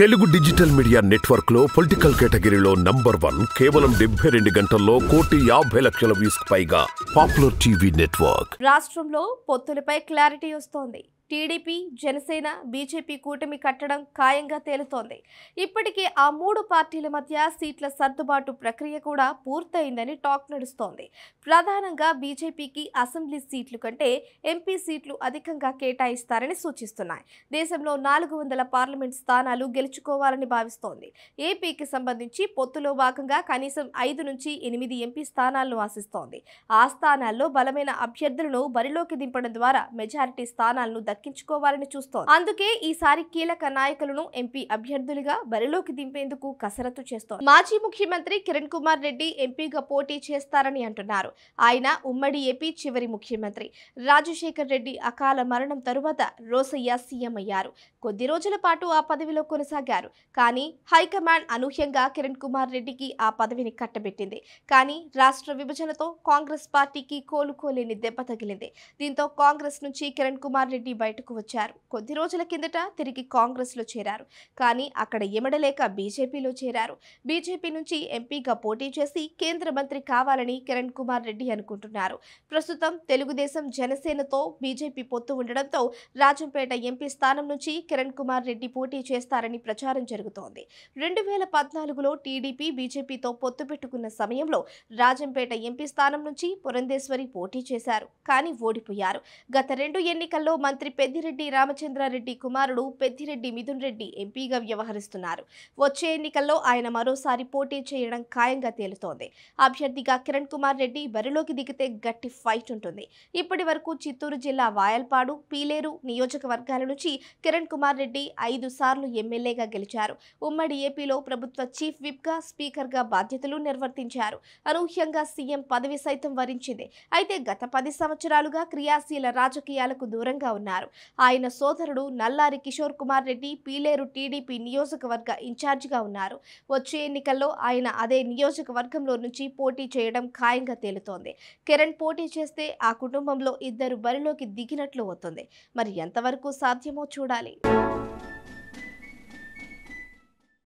Telugu digital media network లో political కేటగిరీలో number one కేవలం డెబ్బై రెండు గంటల్లో కోటి యాభై లక్షల వ్యూస్ పైగా పాపులర్ టీవీ నెట్వర్క్ రాష్ట్రంలో పొత్తులపై క్లారిటీ వస్తోంది టీడీపీ జనసేన బీజేపీ కూటమి కట్టడం ఖాయంగా తేలుతోంది ఇప్పటికే ఆ మూడు పార్టీల మధ్య సీట్ల సర్దుబాటు ప్రక్రియ కూడా పూర్తయిందని టాక్ నడుస్తోంది ప్రధానంగా బీజేపీకి అసెంబ్లీ సీట్లు కంటే ఎంపీ సీట్లు అధికంగా కేటాయిస్తారని సూచిస్తున్నాయి దేశంలో నాలుగు వందల పార్లమెంట్ స్థానాలు గెలుచుకోవాలని భావిస్తోంది ఏపీకి సంబంధించి పొత్తులో భాగంగా కనీసం ఐదు నుంచి ఎనిమిది ఎంపీ స్థానాలను ఆశిస్తోంది ఆ స్థానాల్లో బలమైన అభ్యర్థులను బరిలోకి దింపడం ద్వారా మెజారిటీ స్థానాలను దక్కించుకోవాలని చూస్తోంది అందుకే ఈసారి కీలక నాయకులను ఎంపీ అభ్యర్థులుగా బరిలోకి దింపేందుకు కసరత్తు చేస్తోంది మాజీ ముఖ్యమంత్రి కిరణ్ కుమార్ రెడ్డి ఎంపీగా పోటీ చేస్తారని అంటున్నారు ఆయన ఉమ్మడి ఏపీ చివరి ముఖ్యమంత్రి రాజశేఖర్ రెడ్డి అకాల మరణం తరువాత రోసయ్య సీఎం అయ్యారు కొద్ది రోజుల పాటు ఆ పదవిలో కొనసాగారు కానీ హైకమాండ్ అనూహ్యంగా కిరణ్ కుమార్ రెడ్డికి ఆ పదవిని కట్టబెట్టింది కానీ రాష్ట్ర విభజనతో కాంగ్రెస్ పార్టీకి కోలుకోలేని దెబ్బ తగిలింది దీంతో కాంగ్రెస్ నుంచి కిరణ్ కుమార్ రెడ్డి బయటకు వచ్చారు కొద్ది రోజుల కిందట తిరిగి కాంగ్రెస్లో చేరారు కానీ అక్కడ ఎమడలేక బీజేపీలో చేరారు బీజేపీ నుంచి ఎంపీగా పోటీ చేసి కేంద్ర మంత్రి కావాలని కిరణ్ కుమార్ రెడ్డి అనుకుంటున్నారు ప్రస్తుతం తెలుగుదేశం జనసేనతో బీజేపీ పొత్తు ఉండడంతో రాజంపేట ఎంపీ స్థానం నుంచి కిరణ్ కుమార్ రెడ్డి పోటీ చేస్తారని ప్రచారం జరుగుతోంది రెండు వేల పద్నాలుగులో టీడీపీ బీజేపీతో పొత్తు పెట్టుకున్న సమయంలో రాజంపేట ఎంపీ స్థానం నుంచి పురంధేశ్వరి పోటీ చేశారు కానీ ఓడిపోయారు గత రెండు ఎన్నికల్లో మంత్రి పెద్దిరెడ్డి రామచంద్రారెడ్డి కుమారుడు పెద్దిరెడ్డి మిథున్ రెడ్డి ఎంపీగా వ్యవహరిస్తున్నారు వచ్చే ఎన్నికల్లో ఆయన మరోసారి పోటీ చేయడం ఖాయంగా తేలుతోంది అభ్యర్థిగా కిరణ్ కుమార్ రెడ్డి బరిలోకి దిగితే గట్టి ఫైట్ ఉంటుంది ఇప్పటి చిత్తూరు జిల్లా వాయల్పాడు పీలేరు నియోజకవర్గాల నుంచి కిరణ్ కుమార్ రెడ్డి ఐదు సార్లు ఎమ్మెల్యేగా గెలిచారు ఉమ్మడి ఏపీలో ప్రభుత్వ చీఫ్ విప్గా స్పీకర్గా బాధ్యతలు నిర్వర్తించారు అనూహ్యంగా సీఎం పదవి సైతం వరించింది అయితే గత పది సంవత్సరాలుగా క్రియాశీల రాజకీయాలకు దూరంగా ఉన్నారు ఆయన సోదరుడు నల్లారి కిషోర్ కుమార్ రెడ్డి పీలేరు టీడీపీ నియోజకవర్గ ఇన్ఛార్జిగా ఉన్నారు వచ్చే ఎన్నికల్లో ఆయన అదే నియోజకవర్గంలో నుంచి పోటీ చేయడం ఖాయంగా తేలుతోంది కిరణ్ పోటీ చేస్తే ఆ కుటుంబంలో ఇద్దరు బరిలోకి దిగినట్లు అవుతుంది మరి ఎంతవరకు సాధ్యమో చూడాలి